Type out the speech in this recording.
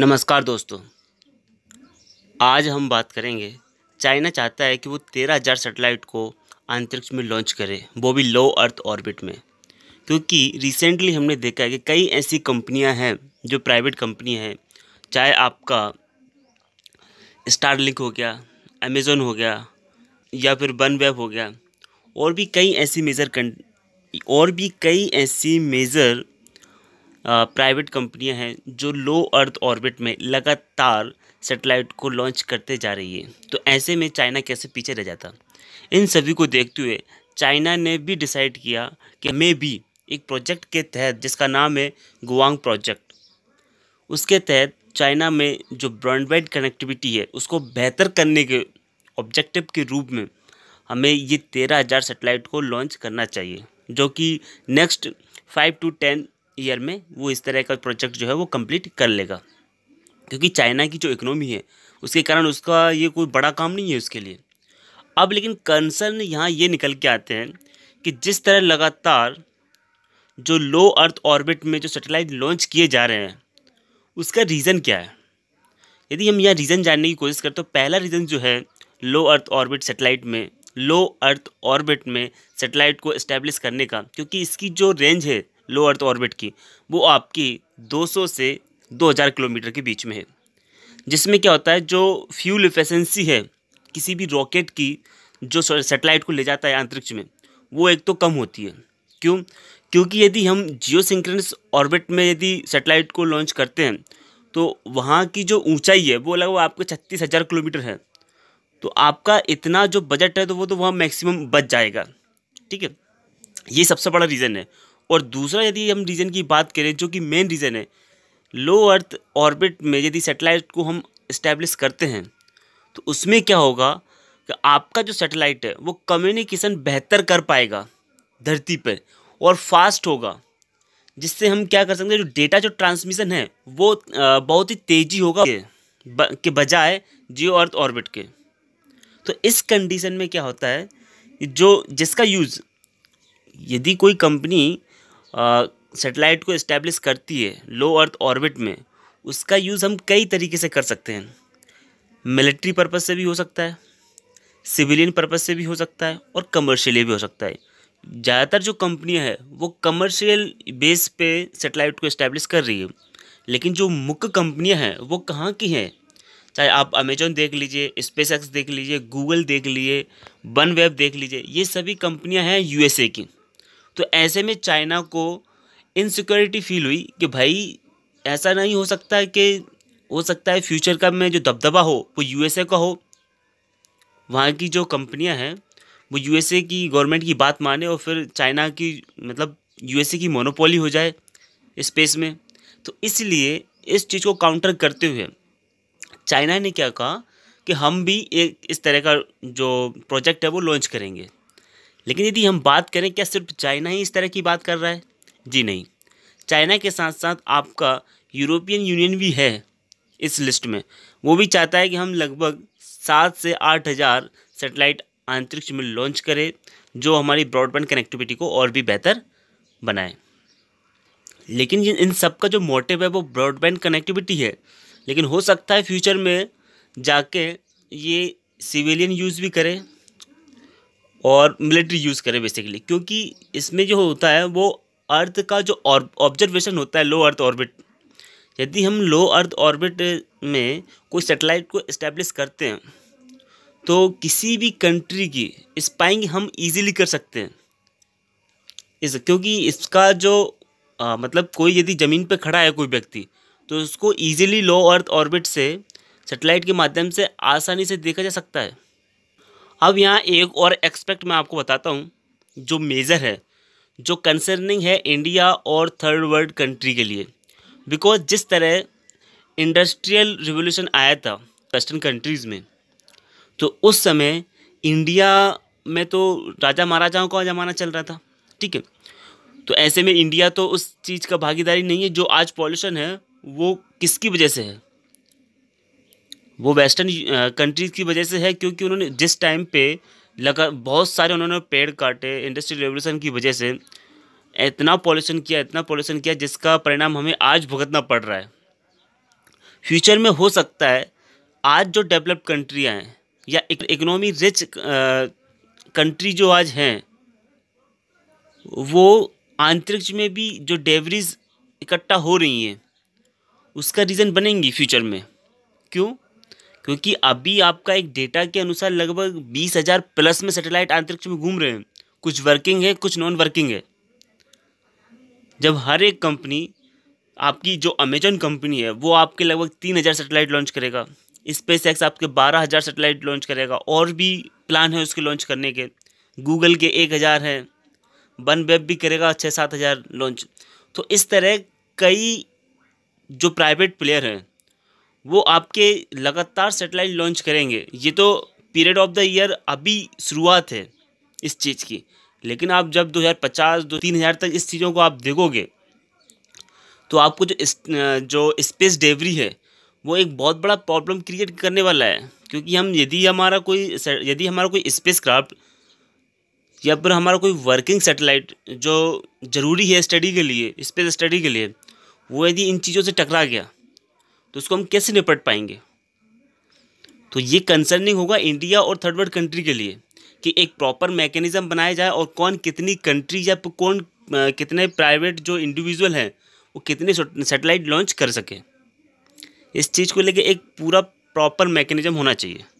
नमस्कार दोस्तों आज हम बात करेंगे चाइना चाहता है कि वो तेरह हज़ार सेटेलाइट को अंतरिक्ष में लॉन्च करे वो भी लो अर्थ ऑर्बिट में क्योंकि रिसेंटली हमने देखा है कि कई ऐसी कंपनियां हैं जो प्राइवेट कंपनी हैं चाहे आपका स्टारलिंक हो गया अमेज़ोन हो गया या फिर वन वेब हो गया और भी कई ऐसी मेज़र और भी कई ऐसी मेज़र प्राइवेट कंपनियां हैं जो लो अर्थ ऑर्बिट में लगातार सेटेलाइट को लॉन्च करते जा रही है तो ऐसे में चाइना कैसे पीछे रह जाता इन सभी को देखते हुए चाइना ने भी डिसाइड किया कि मे बी एक प्रोजेक्ट के तहत जिसका नाम है गुआंग प्रोजेक्ट उसके तहत चाइना में जो ब्रॉडबैंड कनेक्टिविटी है उसको बेहतर करने के ऑब्जेक्टिव के रूप में हमें ये तेरह हज़ार सेटेलाइट को लॉन्च करना चाहिए जो कि next five to ten year में वो इस तरह का प्रोजेक्ट जो है वो कंप्लीट कर लेगा क्योंकि चाइना की जो इकनॉमी है उसके कारण उसका ये कोई बड़ा काम नहीं है उसके लिए अब लेकिन कंसर्न यहाँ ये निकल के आते हैं कि जिस तरह लगातार जो लो अर्थ ऑर्बिट में जो सैटेलाइट लॉन्च किए जा रहे हैं उसका रीज़न क्या है यदि हम यहाँ रीज़न जानने की कोशिश करते तो पहला रीज़न जो है लो अर्थ ऑर्बिट सेटेलाइट में लो अर्थ ऑर्बिट में सेटेलाइट को इस्टेब्लिश करने का क्योंकि इसकी जो रेंज है लो अर्थ ऑर्बिट की वो आपकी 200 से 2000 किलोमीटर के बीच में है जिसमें क्या होता है जो फ्यूल इफिशेंसी है किसी भी रॉकेट की जो सेटेलाइट को ले जाता है अंतरिक्ष में वो एक तो कम होती है क्यों क्योंकि यदि हम जियो सिंक्रनस ऑर्बिट में यदि सेटेलाइट को लॉन्च करते हैं तो वहाँ की जो ऊंचाई है वो लगभग आपके छत्तीस हज़ार किलोमीटर है तो आपका इतना जो बजट है तो वो तो वहाँ मैक्सिमम बच जाएगा ठीक है ये सबसे बड़ा रीज़न है और दूसरा यदि हम रीज़न की बात करें जो कि मेन रीज़न है लो अर्थ ऑर्बिट में यदि सेटेलाइट को हम इस्टेब्लिश करते हैं तो उसमें क्या होगा कि आपका जो सेटेलाइट है वो कम्युनिकेशन बेहतर कर पाएगा धरती पर और फास्ट होगा जिससे हम क्या कर सकते हैं जो डेटा जो ट्रांसमिशन है वो बहुत ही तेज़ी होगा के बजाय जियो अर्थ ऑर्बिट के तो इस कंडीशन में क्या होता है जो जिसका यूज़ यदि कोई कंपनी सेटेलाइट को इस्टेब्लिश करती है लो अर्थ ऑर्बिट में उसका यूज़ हम कई तरीके से कर सकते हैं मिलिट्री पर्पज़ से भी हो सकता है सिविलियन पर्पज़ से भी हो सकता है और कमर्शियली भी हो सकता है ज़्यादातर जो कंपनियां हैं वो कमर्शियल बेस पे सेटेलाइट को इस्टेब्लिश कर रही है लेकिन जो मुख्य कंपनियां हैं वो कहाँ की हैं चाहे आप अमेजोन देख लीजिए स्पेस देख लीजिए गूगल देख लीजिए वन वेब देख लीजिए ये सभी कंपनियां हैं यूएसए की तो ऐसे में चाइना को इनसिक्योरिटी फील हुई कि भाई ऐसा नहीं हो सकता कि हो सकता है फ्यूचर का में जो दबदबा हो वो यूएसए का हो वहाँ की जो कंपनियाँ हैं वो यूएसए की गवर्नमेंट की बात माने और फिर चाइना की मतलब यूएसए की मोनोपोली हो जाए स्पेस में तो इसलिए इस चीज़ को काउंटर करते हुए चाइना ने क्या कहा कि हम भी एक इस तरह का जो प्रोजेक्ट है वो लॉन्च करेंगे लेकिन यदि हम बात करें क्या सिर्फ चाइना ही इस तरह की बात कर रहा है जी नहीं चाइना के साथ साथ आपका यूरोपियन यूनियन भी है इस लिस्ट में वो भी चाहता है कि हम लगभग सात से आठ हज़ार सेटेलाइट अंतरिक्ष में लॉन्च करें जो हमारी ब्रॉडबैंड कनेक्टिविटी को और भी बेहतर बनाए लेकिन इन सब का जो मोटिव है वो ब्रॉडबैंड कनेक्टिविटी है लेकिन हो सकता है फ्यूचर में जाके ये सिविलियन यूज़ भी करें और मिलिट्री यूज़ करें बेसिकली क्योंकि इसमें जो होता है वो अर्थ का जो ऑब्जर्वेशन होता है लो अर्थ ऑर्बिट यदि हम लो अर्थ ऑर्बिट में कोई सेटेलाइट को इस्टेब्लिश करते हैं तो किसी भी कंट्री की स्पाइंग हम इजीली कर सकते हैं इस क्योंकि इसका जो आ, मतलब कोई यदि ज़मीन पर खड़ा है कोई व्यक्ति तो उसको इजीली लो अर्थ ऑर्बिट से सेटेलाइट के माध्यम से आसानी से देखा जा सकता है अब यहाँ एक और एक्सपेक्ट मैं आपको बताता हूँ जो मेजर है जो कंसर्निंग है इंडिया और थर्ड वर्ल्ड कंट्री के लिए बिकॉज जिस तरह इंडस्ट्रियल रिवोल्यूशन आया था वेस्टर्न कंट्रीज़ में तो उस समय इंडिया में तो राजा महाराजाओं का ज़माना चल रहा था ठीक है तो ऐसे में इंडिया तो उस चीज़ का भागीदारी नहीं है जो आज पॉल्यूशन है वो किसकी वजह से है वो वेस्टर्न कंट्रीज़ की वजह से है क्योंकि उन्होंने जिस टाइम पे लगा बहुत सारे उन्होंने पेड़ काटे इंडस्ट्रियल रेवोल्यूशन की वजह से इतना पॉल्यूशन किया इतना पॉल्यूशन किया जिसका परिणाम हमें आज भुगतना पड़ रहा है फ्यूचर में हो सकता है आज जो डेवलप्ड कंट्रियाँ हैं या इकोनॉमी रिच कंट्री जो आज हैं वो अंतरिक्ष में भी जो डेवरीज इकट्ठा हो रही हैं उसका रीज़न बनेंगी फ्यूचर में क्यों क्योंकि अभी आपका एक डेटा के अनुसार लगभग बीस हज़ार प्लस में सैटेलाइट अंतरिक्ष में घूम रहे हैं कुछ वर्किंग है कुछ नॉन वर्किंग है जब हर एक कंपनी आपकी जो अमेजन कंपनी है वो आपके लगभग तीन हज़ार सेटेलाइट लॉन्च करेगा स्पेस एक्स आपके बारह हज़ार सेटेलाइट लॉन्च करेगा और भी प्लान है उसके लॉन्च करने के गूगल के एक हज़ार हैं वन वेब भी करेगा छः सात हज़ार लॉन्च तो इस तरह कई जो प्राइवेट प्लेयर हैं वो आपके लगातार सेटेलाइट लॉन्च करेंगे ये तो पीरियड ऑफ द ईयर अभी शुरुआत है इस चीज़ की लेकिन आप जब 2050 दो तीन हज़ार तक इस चीज़ों को आप देखोगे तो आपको जो इस, जो स्पेस डेवरी है वो एक बहुत बड़ा प्रॉब्लम क्रिएट करने वाला है क्योंकि हम यदि हमारा कोई यदि हमारा कोई स्पेस क्राफ्ट या फिर हमारा कोई वर्किंग सेटेलाइट जो ज़रूरी है स्टडी के लिए स्पेस स्टडी के लिए वो यदि इन चीज़ों से टकरा गया तो उसको हम कैसे निपट पाएंगे तो ये कंसर्निंग होगा इंडिया और थर्ड वर्ल्ड कंट्री के लिए कि एक प्रॉपर मैकेनिज़्म बनाया जाए और कौन कितनी कंट्री या कौन कितने प्राइवेट जो इंडिविजुअल हैं वो कितने सेटेलाइट लॉन्च कर सके इस चीज़ को लेके एक पूरा प्रॉपर मैकेनिज़्म होना चाहिए